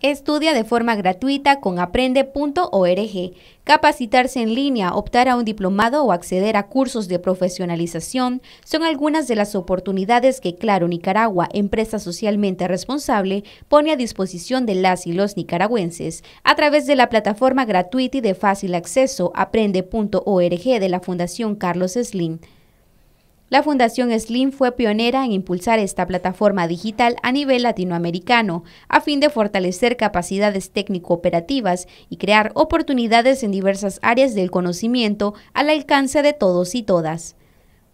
Estudia de forma gratuita con aprende.org. Capacitarse en línea, optar a un diplomado o acceder a cursos de profesionalización son algunas de las oportunidades que Claro Nicaragua, empresa socialmente responsable, pone a disposición de las y los nicaragüenses a través de la plataforma gratuita y de fácil acceso aprende.org de la Fundación Carlos Slim. La Fundación Slim fue pionera en impulsar esta plataforma digital a nivel latinoamericano, a fin de fortalecer capacidades técnico-operativas y crear oportunidades en diversas áreas del conocimiento al alcance de todos y todas.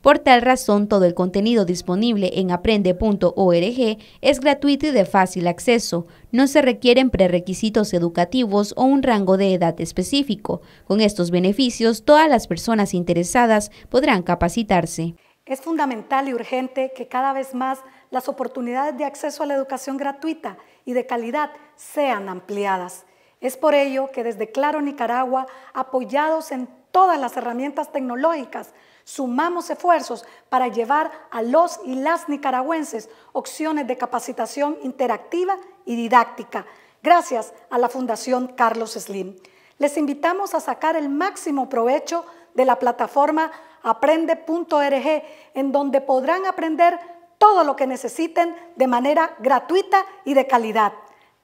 Por tal razón, todo el contenido disponible en aprende.org es gratuito y de fácil acceso. No se requieren prerequisitos educativos o un rango de edad específico. Con estos beneficios, todas las personas interesadas podrán capacitarse. Es fundamental y urgente que cada vez más las oportunidades de acceso a la educación gratuita y de calidad sean ampliadas. Es por ello que desde Claro Nicaragua, apoyados en todas las herramientas tecnológicas, sumamos esfuerzos para llevar a los y las nicaragüenses opciones de capacitación interactiva y didáctica, gracias a la Fundación Carlos Slim. Les invitamos a sacar el máximo provecho de la plataforma aprende.org, en donde podrán aprender todo lo que necesiten de manera gratuita y de calidad.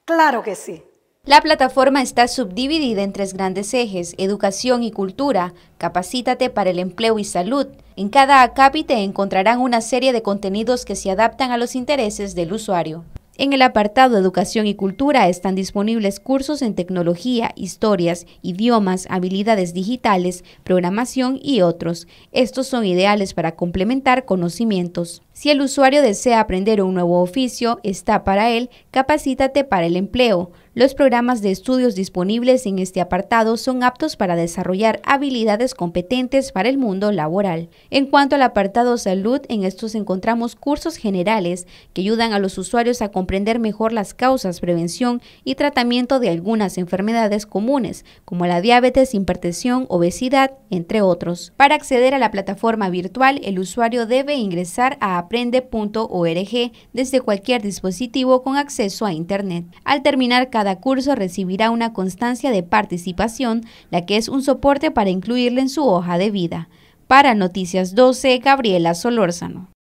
Claro que sí. La plataforma está subdividida en tres grandes ejes, educación y cultura, capacítate para el empleo y salud. En cada acápite encontrarán una serie de contenidos que se adaptan a los intereses del usuario. En el apartado Educación y Cultura están disponibles cursos en tecnología, historias, idiomas, habilidades digitales, programación y otros. Estos son ideales para complementar conocimientos. Si el usuario desea aprender un nuevo oficio, está para él Capacítate para el Empleo. Los programas de estudios disponibles en este apartado son aptos para desarrollar habilidades competentes para el mundo laboral. En cuanto al apartado salud, en estos encontramos cursos generales que ayudan a los usuarios a comprender mejor las causas, prevención y tratamiento de algunas enfermedades comunes, como la diabetes, hipertensión, obesidad, entre otros. Para acceder a la plataforma virtual, el usuario debe ingresar a aprende.org desde cualquier dispositivo con acceso a Internet. Al terminar cada curso recibirá una constancia de participación, la que es un soporte para incluirla en su hoja de vida. Para Noticias 12, Gabriela Solórzano.